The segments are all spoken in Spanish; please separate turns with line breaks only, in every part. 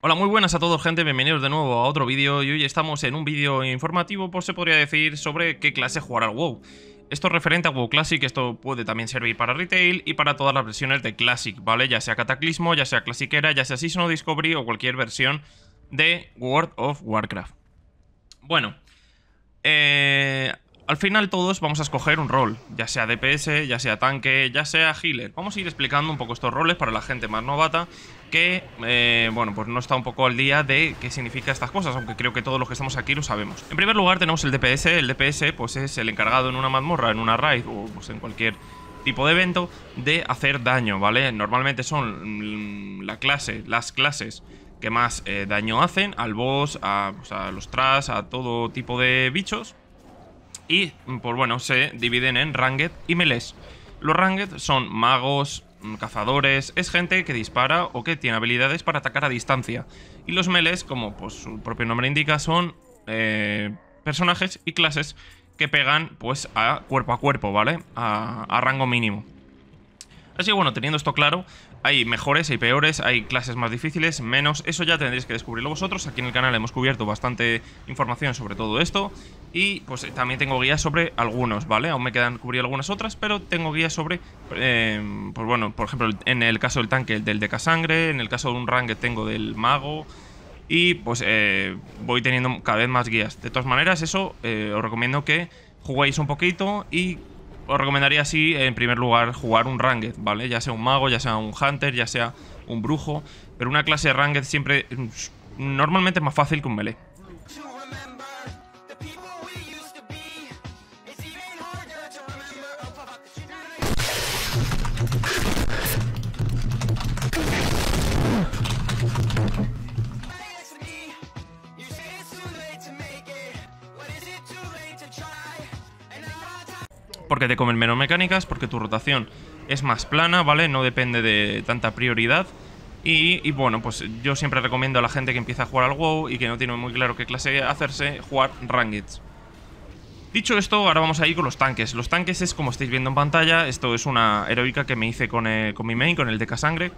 Hola, muy buenas a todos gente, bienvenidos de nuevo a otro vídeo y hoy estamos en un vídeo informativo, por se podría decir, sobre qué clase jugar al WoW. Esto es referente a WoW Classic, esto puede también servir para retail y para todas las versiones de Classic, ¿vale? Ya sea Cataclismo, ya sea Clasiquera, ya sea Season of Discovery o cualquier versión de World of Warcraft. Bueno, eh, al final todos vamos a escoger un rol, ya sea DPS, ya sea tanque, ya sea healer. Vamos a ir explicando un poco estos roles para la gente más novata que, eh, bueno, pues no está un poco al día de qué significa estas cosas, aunque creo que todos los que estamos aquí lo sabemos. En primer lugar tenemos el DPS, el DPS pues es el encargado en una mazmorra, en una raid o pues, en cualquier tipo de evento de hacer daño, ¿vale? Normalmente son mm, la clase, las clases que más eh, daño hacen al boss, a, pues, a los tras, a todo tipo de bichos y, pues bueno, se dividen en Ranged y meles Los Ranged son magos, mm, cazadores, es gente que dispara o que tiene habilidades para atacar a distancia. Y los meles, como pues, su propio nombre indica, son eh, personajes y clases que pegan pues a cuerpo a cuerpo, ¿vale? a rango mínimo. Así que bueno, teniendo esto claro, hay mejores, hay peores, hay clases más difíciles, menos. Eso ya tendréis que descubrirlo vosotros. Aquí en el canal hemos cubierto bastante información sobre todo esto. Y pues eh, también tengo guías sobre algunos, ¿vale? Aún me quedan cubrir algunas otras, pero tengo guías sobre, eh, pues bueno, por ejemplo, en el caso del tanque, el del de sangre. en el caso de un rank que tengo del mago. Y pues eh, voy teniendo cada vez más guías. De todas maneras, eso os recomiendo que juguéis un poquito y os recomendaría así, en primer lugar, jugar un ranged ¿vale? Ya sea un mago, ya sea un hunter, ya sea un brujo. Pero una clase de ranged siempre... Mm, normalmente es más fácil que un melee. porque te comen menos mecánicas, porque tu rotación es más plana, ¿vale? No depende de tanta prioridad. Y, bueno, pues yo siempre recomiendo a la gente que empieza a jugar al WoW y que no tiene muy claro qué clase hacerse, jugar Rangits. Dicho esto, ahora vamos a ir con los tanques. Los tanques es como estáis viendo en pantalla, esto es una heroica que me hice con, eh, mi main, con el Deca Sangre.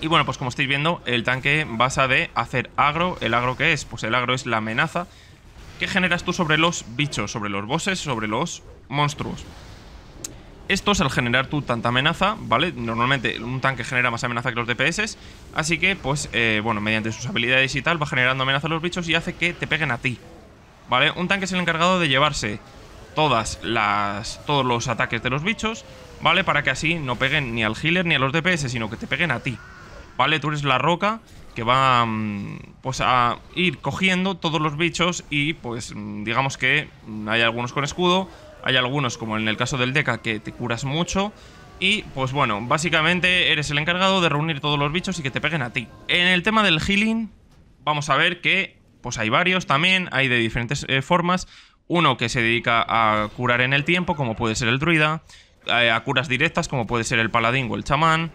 Y bueno, pues como estáis viendo, el tanque basa de hacer agro. ¿El agro qué es? Pues el agro es la amenaza que generas tú sobre los bichos, sobre los bosses, sobre los monstruos. Esto es al generar tú tanta amenaza, ¿vale? Normalmente un tanque genera más amenaza que los DPS, así que pues, eh, bueno, mediante sus habilidades y tal va generando amenaza a los bichos y hace que te peguen a ti, ¿vale? Un tanque es el encargado de llevarse todas las, todos los ataques de los bichos, ¿vale? Para que así no peguen ni al healer ni a los DPS, sino que te peguen a ti, ¿vale? Tú eres la roca que va mm, pues a ir cogiendo todos los bichos y pues mm, digamos que hay algunos con escudo, hay algunos, como en el caso del Deca, que te curas mucho. Y pues bueno, básicamente eres el encargado de reunir todos los bichos y que te peguen a ti. En el tema del healing, vamos a ver que pues hay varios también, hay de diferentes eh, formas. Uno que se dedica a curar en el tiempo, como puede ser el druida. Eh, a curas directas, como puede ser el paladín o el chamán.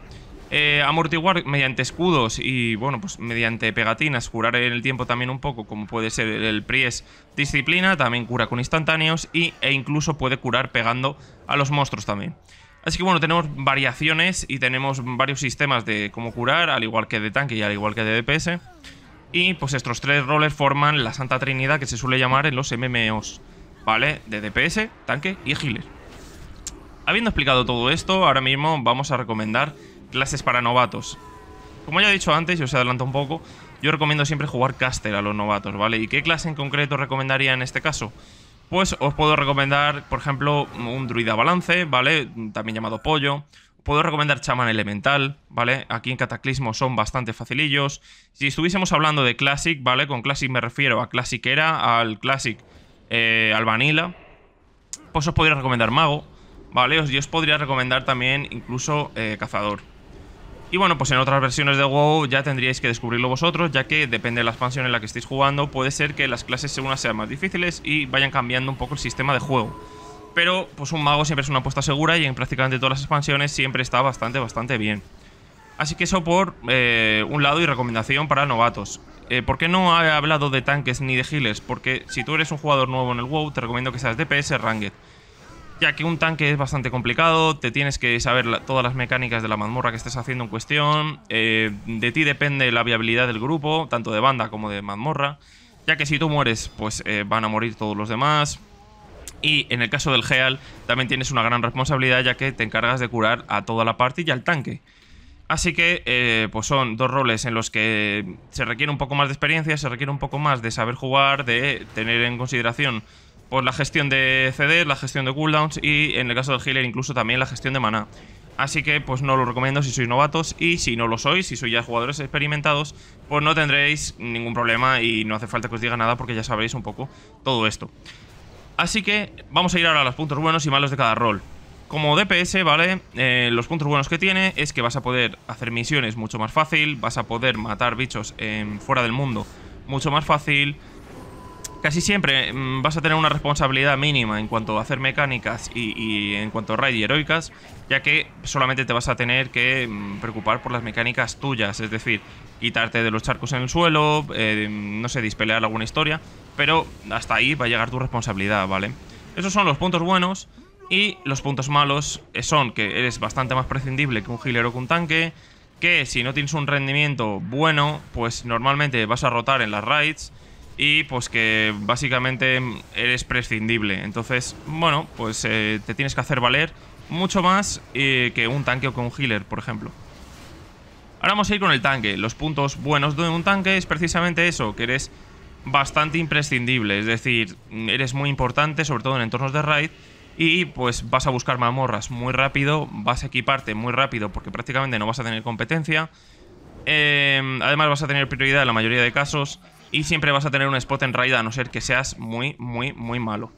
Eh, amortiguar mediante escudos y, bueno, pues mediante pegatinas, curar en el tiempo también un poco, como puede ser el priest Disciplina, también cura con instantáneos y, e incluso puede curar pegando a los monstruos también. Así que bueno, tenemos variaciones y tenemos varios sistemas de cómo curar, al igual que de tanque y al igual que de DPS. Y pues estos tres roles forman la Santa Trinidad que se suele llamar en los MMOs, ¿vale? De DPS, tanque y healer. Habiendo explicado todo esto, ahora mismo vamos a recomendar clases para novatos. Como ya he dicho antes, y os adelanto un poco, yo recomiendo siempre jugar caster a los novatos, ¿vale? ¿Y qué clase en concreto recomendaría en este caso? Pues os puedo recomendar, por ejemplo, un druida balance, ¿vale? También llamado pollo. Puedo recomendar chamán elemental, ¿vale? Aquí en Cataclismo son bastante facilillos. Si estuviésemos hablando de Classic, ¿vale? Con Classic me refiero a Classic Era, al Classic, eh, al Vanilla. Pues os podría recomendar mago, ¿vale? Y os podría recomendar también incluso eh, cazador. Y bueno, pues en otras versiones de WoW ya tendríais que descubrirlo vosotros, ya que depende de la expansión en la que estéis jugando, puede ser que las clases las sean más difíciles y vayan cambiando un poco el sistema de juego. Pero pues un mago siempre es una apuesta segura y en prácticamente todas las expansiones siempre está bastante, bastante bien. Así que eso por eh, un lado y recomendación para novatos. Eh, ¿Por qué no he hablado de tanques ni de healers? Porque si tú eres un jugador nuevo en el WoW, te recomiendo que seas DPS Ranged ya que un tanque es bastante complicado, te tienes que saber todas las mecánicas de la mazmorra que estés haciendo en cuestión, eh, de ti depende la viabilidad del grupo, tanto de banda como de mazmorra, ya que si tú mueres, pues eh, van a morir todos los demás. Y en el caso del Heal, también tienes una gran responsabilidad, ya que te encargas de curar a toda la party y al tanque. Así que, eh, pues son dos roles en los que se requiere un poco más de experiencia, se requiere un poco más de saber jugar, de tener en consideración por la gestión de CD, la gestión de cooldowns y en el caso del healer incluso también la gestión de maná. Así que pues no lo recomiendo si sois novatos y si no lo sois, si sois ya jugadores experimentados, pues no tendréis ningún problema y no hace falta que os diga nada porque ya sabréis un poco todo esto. Así que vamos a ir ahora a los puntos buenos y malos de cada rol. Como DPS, ¿vale? Eh, los puntos buenos que tiene es que vas a poder hacer misiones mucho más fácil, vas a poder matar bichos fuera del mundo mucho más fácil, casi siempre mm, vas a tener una responsabilidad mínima en cuanto a hacer mecánicas y, en cuanto a raids y heroicas, ya que solamente te vas a tener que mm, preocupar por las mecánicas tuyas, es decir, quitarte de los charcos en el suelo, eh, no sé, dispelear alguna historia, pero hasta ahí va a llegar tu responsabilidad, ¿vale? Esos son los puntos buenos y los puntos malos son que eres bastante más prescindible que un healer o que un tanque, que si no tienes un rendimiento bueno, pues normalmente vas a rotar en las raids, y pues que básicamente eres prescindible. Entonces, bueno, pues eh, te tienes que hacer valer mucho más eh, que un tanque o que un healer, por ejemplo. Ahora vamos a ir con el tanque. Los puntos buenos de un tanque es precisamente eso, que eres bastante imprescindible. Es decir, eres muy importante, sobre todo en entornos de raid, y pues vas a buscar mamorras muy rápido, vas a equiparte muy rápido porque prácticamente no vas a tener competencia. Eh, además vas a tener prioridad en la mayoría de casos y siempre vas a tener un spot en raid a no ser que seas muy, muy, muy malo.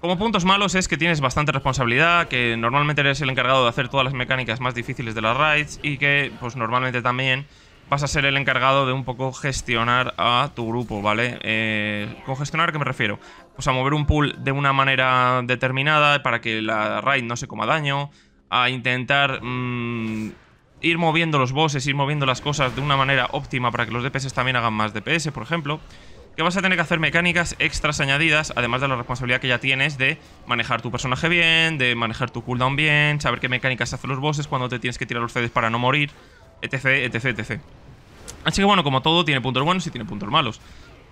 Como puntos malos es que tienes bastante responsabilidad, que normalmente eres el encargado de hacer todas las mecánicas más difíciles de las raids y que pues normalmente también vas a ser el encargado de un poco gestionar a tu grupo, ¿vale? Eh, ¿Con gestionar qué me refiero? Pues a mover un pool de una manera determinada para que la raid no se coma daño, a intentar mm, ir moviendo los bosses, ir moviendo las cosas de una manera óptima para que los DPS también hagan más DPS, por ejemplo, que vas a tener que hacer mecánicas extras añadidas, además de la responsabilidad que ya tienes de manejar tu personaje bien, de manejar tu cooldown bien, saber qué mecánicas hacen los bosses, cuando te tienes que tirar los CDs para no morir, etc, etc, etc. Así que bueno, como todo, tiene puntos buenos y tiene puntos malos.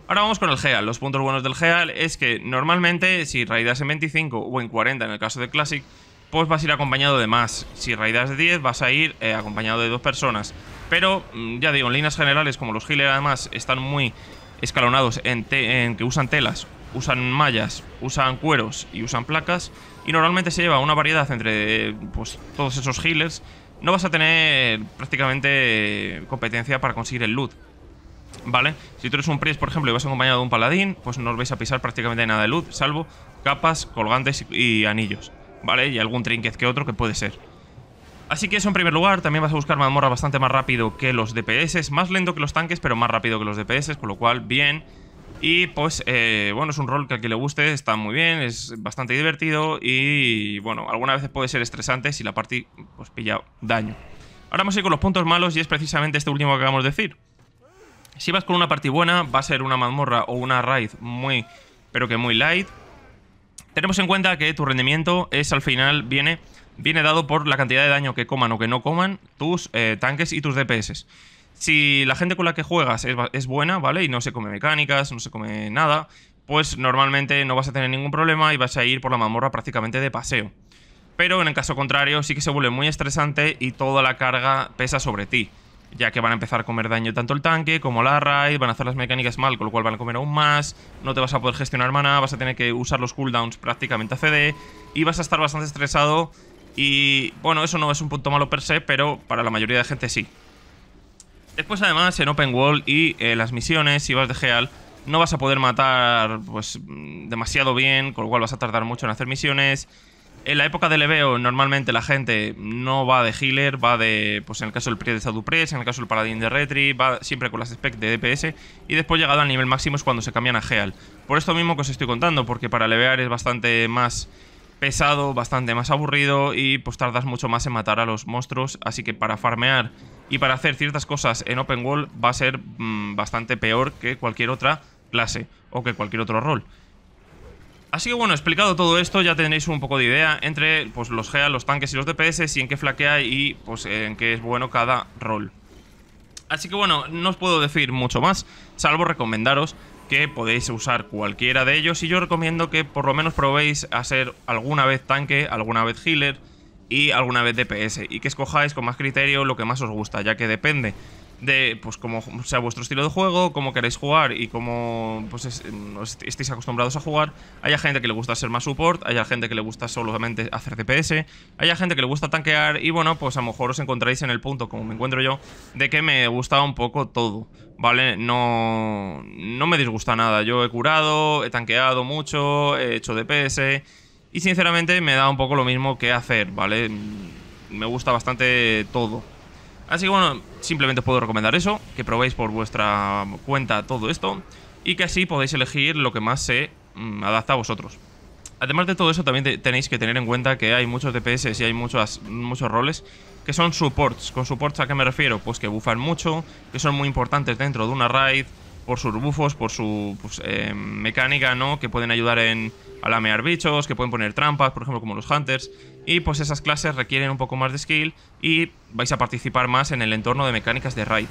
Ahora vamos con el Heal. Los puntos buenos del Heal es que normalmente si raidas en 25 o en 40 en el caso de Classic, pues vas a ir acompañado de más. Si raidas de 10, vas a ir eh, acompañado de dos personas. Pero, mm, ya digo, en líneas generales, como los healers además están muy escalonados en, que usan telas, usan mallas, usan cueros y usan placas, y normalmente se lleva una variedad entre pues, todos esos healers, no vas a tener prácticamente competencia para conseguir el loot. ¿Vale? Si tú eres un priest, por ejemplo, y vas acompañado de un paladín, pues no os vais a pisar prácticamente nada de loot, salvo capas, colgantes y anillos. ¿vale? Y algún trinquez que otro que puede ser. Así que eso en primer lugar, también vas a buscar mazmorra bastante más rápido que los DPS, más lento que los tanques, pero más rápido que los DPS, con lo cual, bien. Y pues, eh, bueno, es un rol que a quien le guste está muy bien, es bastante divertido y, bueno, algunas veces puede ser estresante si la party pues pilla daño. Ahora vamos a ir con los puntos malos y es precisamente este último que acabamos de decir. Si vas con una partida buena, va a ser una mazmorra o una raid muy, pero que muy light, tenemos en cuenta que tu rendimiento es al final viene, viene dado por la cantidad de daño que coman o que no coman tus eh, tanques y tus DPS. Si la gente con la que juegas es, es buena, ¿vale? Y no se come mecánicas, no se come nada, pues normalmente no vas a tener ningún problema y vas a ir por la mamorra prácticamente de paseo. Pero en el caso contrario sí que se vuelve muy estresante y toda la carga pesa sobre ti ya que van a empezar a comer daño tanto el tanque como la raid, van a hacer las mecánicas mal, con lo cual van a comer aún más, no te vas a poder gestionar mana, vas a tener que usar los cooldowns prácticamente a CD y vas a estar bastante estresado y bueno, eso no es un punto malo per se, pero para la mayoría de gente sí. Después además en Open World y eh, las misiones, si vas de Heal no vas a poder matar pues mm, demasiado bien, con lo cual vas a tardar mucho en hacer misiones en la época de leveo normalmente la gente no va de healer, va de, pues en el caso del Priest de en el caso del Paladín de Retri, va siempre con las specs de DPS y después llegado al nivel máximo es cuando se cambian a Heal. Por esto mismo que os estoy contando, porque para levear es bastante más pesado, bastante más aburrido y pues tardas mucho más en matar a los monstruos, así que para farmear y para hacer ciertas cosas en Open World va a ser mm, bastante peor que cualquier otra clase o que cualquier otro rol. Así que bueno, explicado todo esto ya tenéis un poco de idea entre pues, los GEA, los tanques y los DPS y en qué flaquea y pues, en qué es bueno cada rol. Así que bueno, no os puedo decir mucho más, salvo recomendaros que podéis usar cualquiera de ellos y yo recomiendo que por lo menos probéis a ser alguna vez tanque, alguna vez healer y alguna vez DPS y que escojáis con más criterio lo que más os gusta, ya que depende de pues como sea vuestro estilo de juego, cómo queréis jugar y cómo pues, mm, estéis acostumbrados a jugar. Hay gente que le gusta ser más support, hay gente que le gusta solamente hacer DPS, hay gente que le gusta tanquear y bueno, pues a lo mejor os encontráis en el punto, como me encuentro yo, de que me gusta un poco todo. ¿Vale? No, no me disgusta nada. Yo he curado, he tanqueado mucho, he hecho DPS. Y sinceramente me da un poco lo mismo que hacer, ¿vale? Mm, me gusta bastante todo. Así que bueno, simplemente os puedo recomendar eso, que probéis por vuestra cuenta todo esto y que así podéis elegir lo que más se mm, adapta a vosotros. Además de todo eso, también tenéis que tener en cuenta que hay muchos DPS y hay muchos, muchos roles que son supports. ¿Con supports a qué me refiero? Pues que bufan mucho, que son muy importantes dentro de una raid, por sus bufos, por su pues, eh, mecánica, ¿no? Que pueden ayudar en lamear bichos, que pueden poner trampas, por ejemplo, como los hunters. Y pues esas clases requieren un poco más de skill y vais a participar más en el entorno de mecánicas de raid.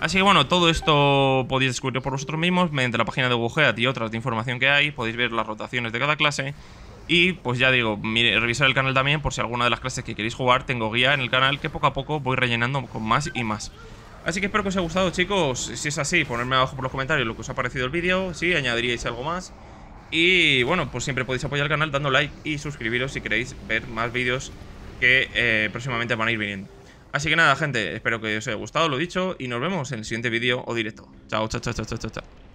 Así que bueno, todo esto podéis descubrir por vosotros mismos mediante la página de WGAT y otras de información que hay. Podéis ver las rotaciones de cada clase. Y pues ya digo, revisar el canal también por si alguna de las clases que queréis jugar tengo guía en el canal que poco a poco voy rellenando con más y más. Así que espero que os haya gustado chicos, si es así ponedme abajo por los comentarios lo que os ha parecido el vídeo, si añadiríais algo más y bueno, pues siempre podéis apoyar el canal dando like y suscribiros si queréis ver más vídeos que eh, próximamente van a ir viniendo. Así que nada, gente, espero que os haya gustado, lo dicho, y nos vemos en el siguiente vídeo o directo. Chao, chao, chao, chao, chao, chao.